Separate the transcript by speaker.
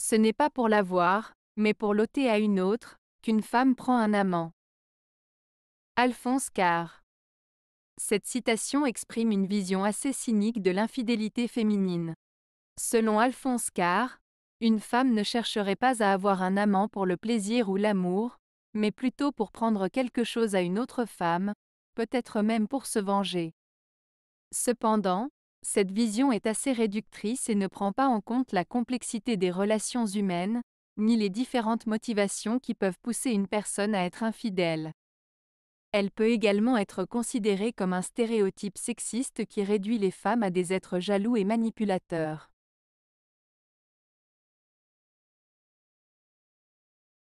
Speaker 1: Ce n'est pas pour l'avoir, mais pour l'ôter à une autre, qu'une femme prend un amant. Alphonse Carr. Cette citation exprime une vision assez cynique de l'infidélité féminine. Selon Alphonse Carr, une femme ne chercherait pas à avoir un amant pour le plaisir ou l'amour, mais plutôt pour prendre quelque chose à une autre femme, peut-être même pour se venger. Cependant, cette vision est assez réductrice et ne prend pas en compte la complexité des relations humaines, ni les différentes motivations qui peuvent pousser une personne à être infidèle. Elle peut également être considérée comme un stéréotype sexiste qui réduit les femmes à des êtres jaloux et manipulateurs.